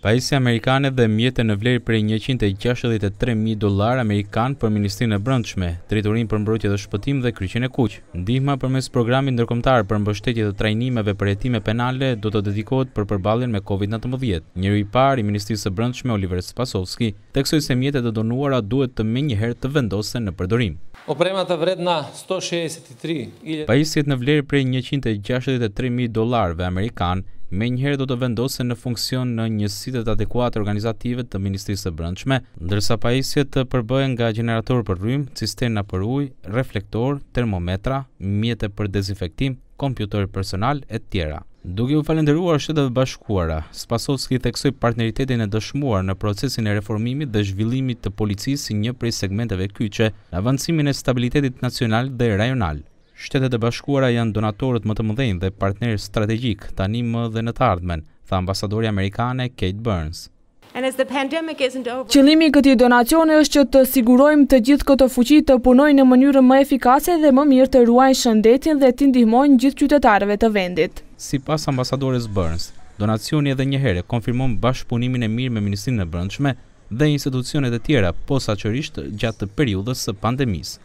Pajisi Amerikanet dhe mjetën në vlerë për 163.000 dolar Amerikan për Ministrinë e Brëndshme, triturin për mbrojtje dhe shpëtim dhe kryqin e kuqë. Ndihma për mes programin nërkomtar për mbështetje dhe trajnimeve për jetime penale do të dedikohet për përbalin me Covid-19. Njëri par i Ministrisë e Brëndshme, Oliver Spasovski, teksoj se mjetët dhe donuara duhet të me njëherë të vendose në përdorim. Pajisi e të vlerë për 163.000 dolarve Amerikan me njëherë do të vendose në funksion në njësitet adekuatë organizative të Ministrisë të Brëndshme, ndërsa pajisjet të përbëhen nga generator për rrym, cisterna për uj, reflektor, termometra, mjete për dezinfektim, kompjuter personal e tjera. Duke u falenderuar shtetet bashkuara, Spasovski theksoi partneritetin e dëshmuar në procesin e reformimit dhe zhvillimit të policisë si një prej segmenteve kyçe në avancimin e stabilitetit nacional dhe rajonal. Shtetet e bashkuara janë donatorët më të mëdhenjë dhe partnerë strategjik tani më dhe në të ardhmen, tha ambasadori amerikane Kate Burns. Qëllimi i këtij donacioni është që të sigurojmë të gjithë këto fuqi të punojnë në mënyrë më efikase dhe më mirë të ruajnë shëndetin dhe të ndihmojnë gjithë qytetarëve të vendit. Sipas ambasadores Burns, donacioni edhe një herë konfirmon bashkëpunimin e mirë me Ministrinë e Brendshme dhe institucionet e tjera posaçërisht gjatë periudhës së pandemisë.